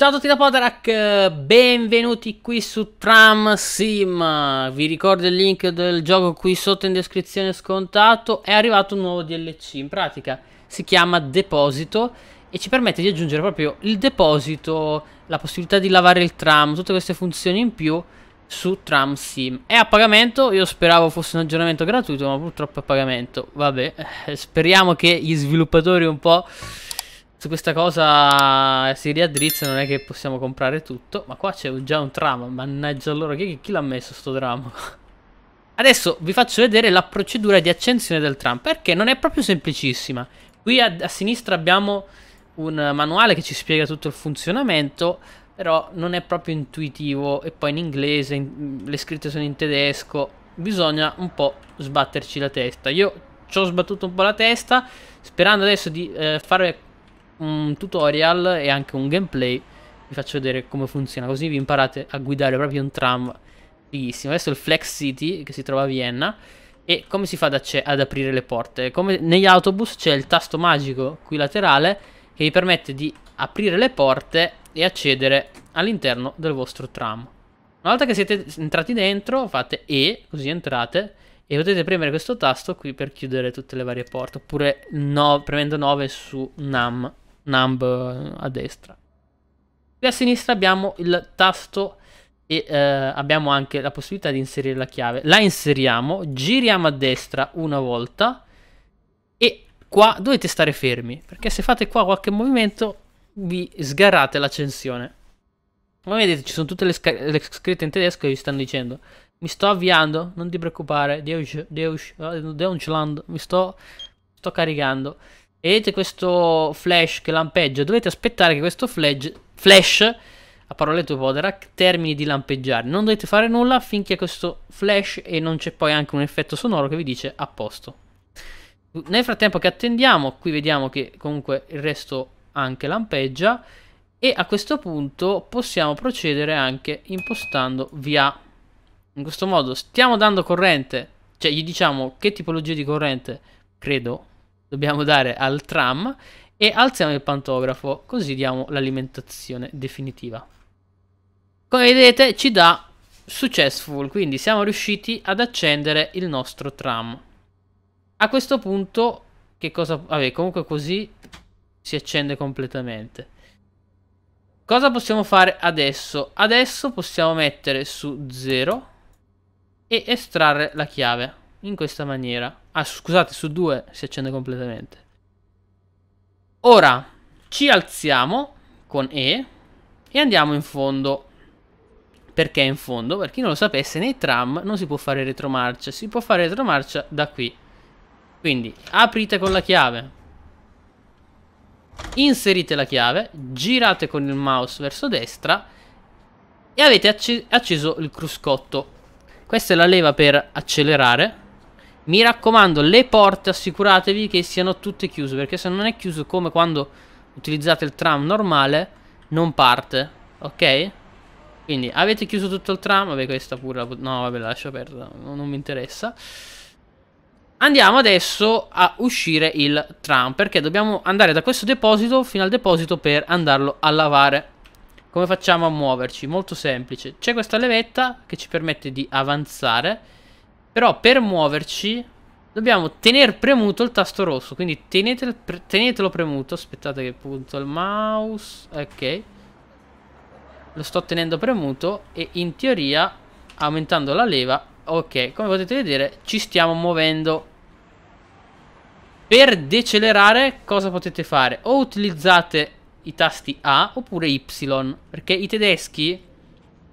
Ciao a tutti da Podarak, benvenuti qui su Tram Sim. Vi ricordo il link del gioco qui sotto in descrizione scontato. È arrivato un nuovo DLC, in pratica si chiama Deposito e ci permette di aggiungere proprio il deposito, la possibilità di lavare il tram, tutte queste funzioni in più su Tram Sim. È a pagamento, io speravo fosse un aggiornamento gratuito, ma purtroppo è a pagamento. Vabbè, eh, speriamo che gli sviluppatori un po' Su questa cosa si riaddrizza, non è che possiamo comprare tutto. Ma qua c'è già un tram mannaggia loro, chi, chi l'ha messo sto tram? Adesso vi faccio vedere la procedura di accensione del tram, perché non è proprio semplicissima. Qui a, a sinistra abbiamo un manuale che ci spiega tutto il funzionamento, però non è proprio intuitivo e poi in inglese, in, le scritte sono in tedesco, bisogna un po' sbatterci la testa. Io ci ho sbattuto un po' la testa, sperando adesso di eh, fare un tutorial e anche un gameplay vi faccio vedere come funziona così vi imparate a guidare proprio un tram fighissimo adesso il Flex City che si trova a Vienna e come si fa ad, ad aprire le porte come negli autobus c'è il tasto magico qui laterale che vi permette di aprire le porte e accedere all'interno del vostro tram una volta che siete entrati dentro fate E così entrate e potete premere questo tasto qui per chiudere tutte le varie porte oppure no, premendo 9 su NAM numb eh, a destra. Qui a sinistra abbiamo il tasto e eh, abbiamo anche la possibilità di inserire la chiave. La inseriamo, giriamo a destra una volta e qua dovete stare fermi perché se fate qua qualche movimento vi sgarrate l'accensione. Come vedete ci sono tutte le, le, scritte in tedesco che vi stanno dicendo mi sto avviando, non ti preoccupare, Deutschland, mi sto, sto caricando vedete questo flash che lampeggia, dovete aspettare che questo flash, flash a parole tue Poderak, termini di lampeggiare. Non dovete fare nulla finché questo flash e non c'è poi anche un effetto sonoro che vi dice a posto. Nel frattempo che attendiamo, qui vediamo che comunque il resto anche lampeggia e a questo punto possiamo procedere anche impostando via. In questo modo stiamo dando corrente, cioè gli diciamo che tipologia di corrente, credo, dobbiamo dare al tram e alziamo il pantografo così diamo l'alimentazione definitiva. Come vedete ci dà successful, quindi siamo riusciti ad accendere il nostro tram. A questo punto che cosa... vabbè comunque così si accende completamente. Cosa possiamo fare adesso? Adesso possiamo mettere su 0 e estrarre la chiave in questa maniera. Ah, scusate, su 2 si accende completamente. Ora ci alziamo con E e andiamo in fondo. Perché in fondo? Per chi non lo sapesse, nei tram non si può fare retromarcia, si può fare retromarcia da qui. Quindi aprite con la chiave, inserite la chiave, girate con il mouse verso destra e avete acceso il cruscotto. Questa è la leva per accelerare mi raccomando, le porte assicuratevi che siano tutte chiuse, perché se non è chiuso come quando utilizzate il tram normale, non parte, ok? Quindi avete chiuso tutto il tram, vabbè questa pure, la no vabbè lascia perdere, non, non mi interessa. Andiamo adesso a uscire il tram, perché dobbiamo andare da questo deposito fino al deposito per andarlo a lavare. Come facciamo a muoverci? Molto semplice. C'è questa levetta che ci permette di avanzare però per muoverci dobbiamo tenere premuto il tasto rosso. Quindi tenetelo, pre tenetelo premuto. Aspettate che punto il mouse. Ok. Lo sto tenendo premuto e in teoria aumentando la leva. Ok, come potete vedere ci stiamo muovendo. Per decelerare cosa potete fare? O utilizzate i tasti A oppure Y. Perché i tedeschi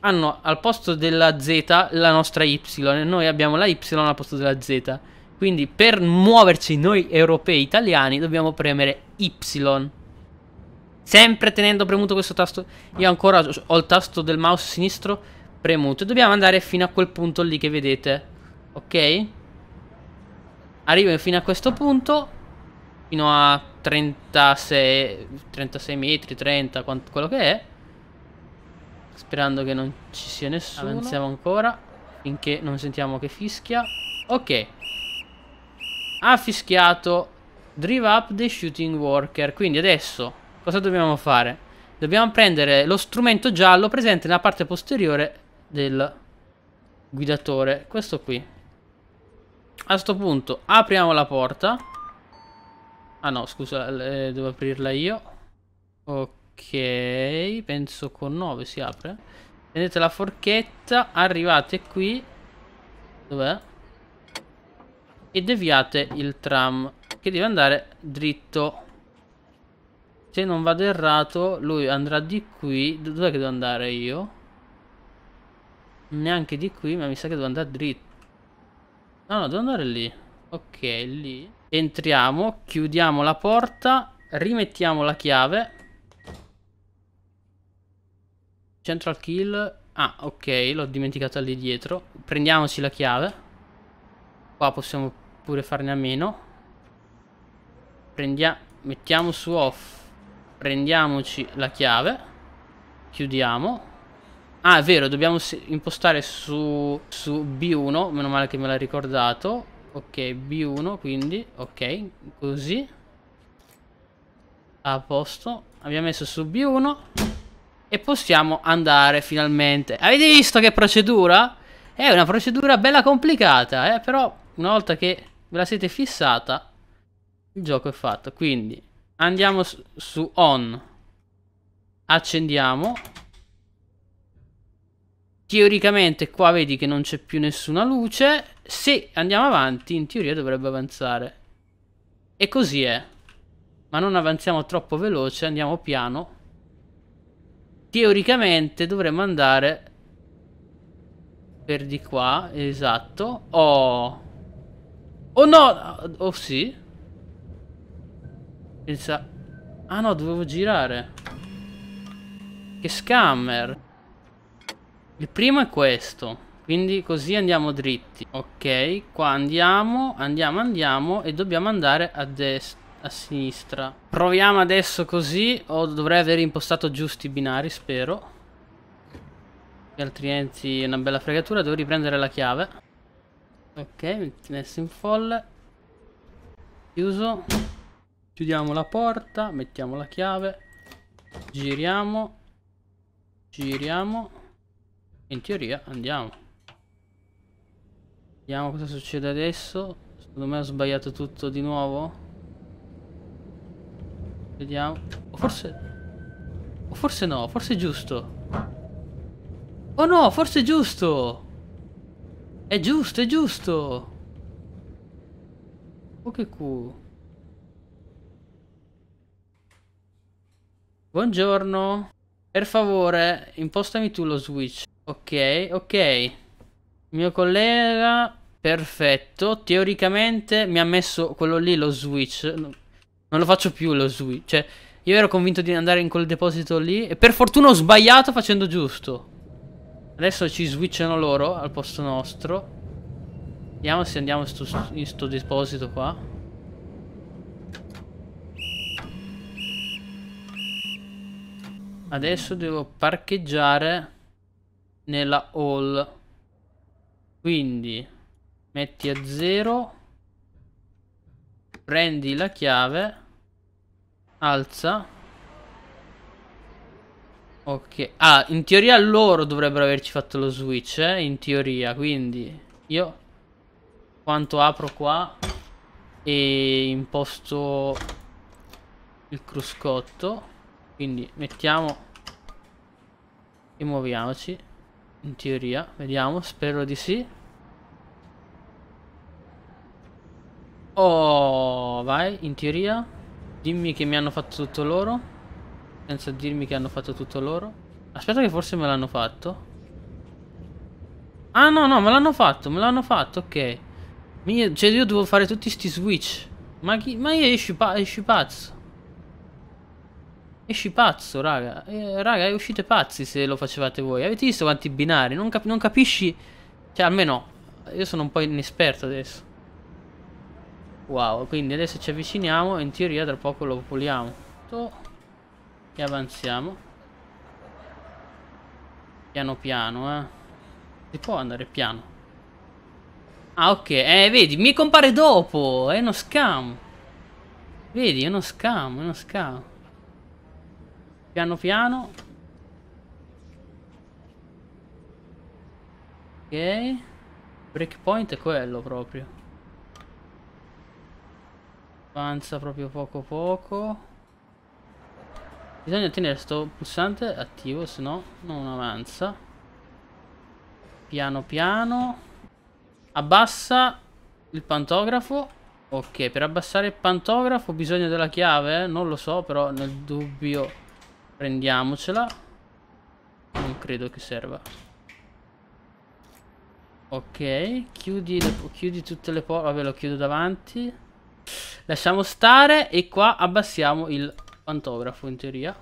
hanno al posto della Z la nostra Y e noi abbiamo la Y al posto della Z. Quindi per muoverci noi europei italiani dobbiamo premere Y. Sempre tenendo premuto questo tasto, io ancora ho il tasto del mouse sinistro premuto. E dobbiamo andare fino a quel punto lì che vedete. Ok? Arrivo fino a questo punto, fino a 36, 36 metri, 30, quello che è. Sperando che non ci sia nessuno. Avanziamo ancora. Finché non sentiamo che fischia. Ok. Ha fischiato. Drive up the shooting worker. Quindi adesso cosa dobbiamo fare? Dobbiamo prendere lo strumento giallo presente nella parte posteriore del guidatore. Questo qui. A questo punto apriamo la porta. Ah no, scusa, eh, devo aprirla io. Ok. Ok, penso con 9 si apre. Prendete la forchetta, arrivate qui. Dov'è? E deviate il tram che deve andare dritto. Se non vado errato, lui andrà di qui. Dov'è che devo andare io? Neanche di qui, ma mi sa che devo andare dritto. No, no, devo andare lì. Ok, lì. Entriamo, chiudiamo la porta, rimettiamo la chiave Central kill. Ah, ok, l'ho dimenticata lì dietro. Prendiamoci la chiave. Qua possiamo pure farne a meno. Prendiamo... Mettiamo su off. Prendiamoci la chiave. Chiudiamo. Ah, è vero, dobbiamo impostare su, su B1. Meno male che me l'ha ricordato. Ok, B1, quindi. Ok, così. A posto. Abbiamo messo su B1 e possiamo andare finalmente. Avete visto che procedura? È una procedura bella complicata, eh? però una volta che ve la siete fissata, il gioco è fatto. Quindi andiamo su, su on, accendiamo. Teoricamente qua vedi che non c'è più nessuna luce. Se andiamo avanti, in teoria dovrebbe avanzare. E così è. Ma non avanziamo troppo veloce, andiamo piano. Teoricamente dovremmo andare per di qua, esatto. Oh. Oh no! Oh sì. Pensa... Ah no, dovevo girare. Che scammer. Il primo è questo. Quindi così andiamo dritti. Ok, qua andiamo, andiamo, andiamo e dobbiamo andare a destra a sinistra. Proviamo adesso così, o dovrei aver impostato giusti i binari, spero. Altrimenti è una bella fregatura, devo riprendere la chiave. Ok, messo in folle. Chiuso. Chiudiamo la porta, mettiamo la chiave. Giriamo. Giriamo. In teoria andiamo. Vediamo cosa succede adesso. Secondo me ho sbagliato tutto di nuovo. Vediamo. O forse... O forse no, forse è giusto. Oh no, forse è giusto! È giusto, è giusto! Oh che culo. Buongiorno. Per favore, impostami tu lo switch. Ok, ok. Mio collega... Perfetto. Teoricamente mi ha messo quello lì, lo switch. Non lo faccio più lo switch. Cioè, io ero convinto di andare in quel deposito lì. E per fortuna ho sbagliato facendo giusto. Adesso ci switchano loro al posto nostro. Vediamo se andiamo sto, in sto deposito qua. Adesso devo parcheggiare nella hall. Quindi metti a zero Prendi la chiave. Alza. Ok. Ah, in teoria loro dovrebbero averci fatto lo switch, eh? In teoria, quindi... Io... Quanto apro qua... E imposto... Il cruscotto. Quindi mettiamo... E muoviamoci. In teoria. Vediamo, spero di sì. Oh vai, in teoria. Dimmi che mi hanno fatto tutto loro. Senza dirmi che hanno fatto tutto loro. Aspetta che forse me l'hanno fatto. Ah no, no, me l'hanno fatto, me l'hanno fatto, ok. Mio, cioè io devo fare tutti sti switch. Ma chi... Ma io esci, pa esci pazzo. Esci pazzo, raga. Eh, raga, uscite pazzi se lo facevate voi. Avete visto quanti binari? Non, cap non capisci... Cioè, almeno... Io sono un po' inesperto adesso. Wow, quindi adesso ci avviciniamo e in teoria tra poco lo puliamo. E avanziamo. Piano piano, eh. Si può andare piano. Ah, ok. Eh, vedi, mi compare dopo. È uno scam. Vedi, è uno scam, è uno scam. Piano piano. Ok. Breakpoint è quello proprio. Avanza proprio poco poco. Bisogna tenere sto pulsante attivo, se no non avanza. Piano piano. Abbassa il pantografo. Ok, per abbassare il pantografo bisogna della chiave? Non lo so, però nel dubbio prendiamocela. Non credo che serva. Ok, chiudi, le, chiudi tutte le porte. Vabbè, lo chiudo davanti. Lasciamo stare e qua abbassiamo il pantografo in teoria.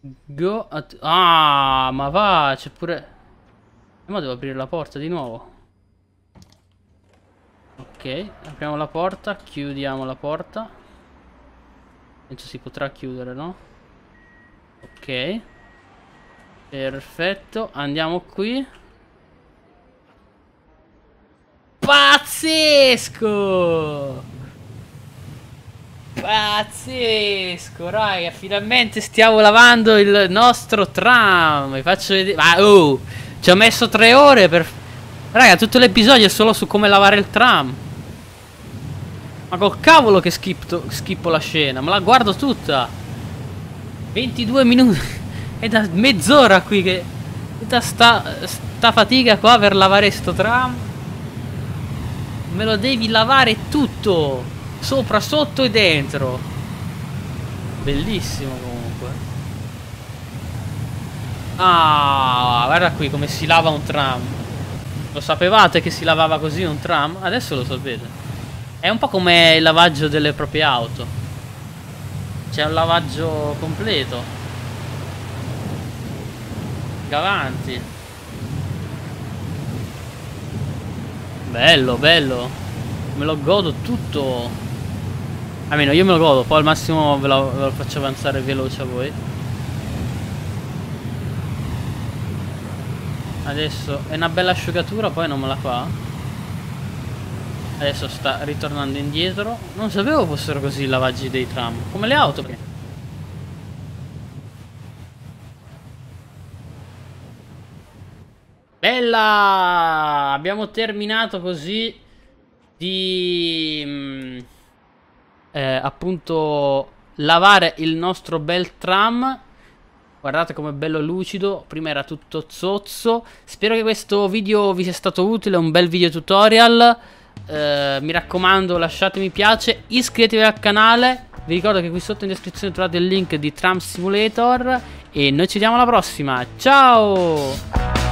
Go at Ah, ma va, c'è pure... Eh, ma devo aprire la porta di nuovo. Ok, apriamo la porta, chiudiamo la porta. Penso si potrà chiudere, no? Ok. Perfetto, andiamo qui. Pazzesco! Pazzesco, raga, finalmente stiamo lavando il nostro tram. Vi faccio vedere... Ah, oh, ci ho messo tre ore per... Raga, tutto l'episodio è solo su come lavare il tram. Ma col cavolo che schippo, schippo la scena, ma la guardo tutta. 22 minuti. è da mezz'ora qui che... Tutta sta, sta fatica qua per lavare sto tram. Me lo devi lavare tutto. Sopra, sotto e dentro. Bellissimo comunque. Ah, guarda qui come si lava un tram. Lo sapevate che si lavava così un tram? Adesso lo sapete. È un po' come il lavaggio delle proprie auto. C'è un lavaggio completo. avanti Bello, bello. Me lo godo tutto. Almeno io me lo godo, poi al massimo ve lo, ve lo faccio avanzare veloce a voi. Adesso è una bella asciugatura, poi non me la fa. Adesso sta ritornando indietro. Non sapevo fossero così i lavaggi dei tram. Come le auto. che... Bella! Abbiamo terminato così di... Mm, eh, appunto lavare il nostro bel tram guardate com'è bello lucido prima era tutto zozzo spero che questo video vi sia stato utile un bel video tutorial eh, mi raccomando lasciate mi piace iscrivetevi al canale vi ricordo che qui sotto in descrizione trovate il link di Tram Simulator e noi ci vediamo alla prossima ciao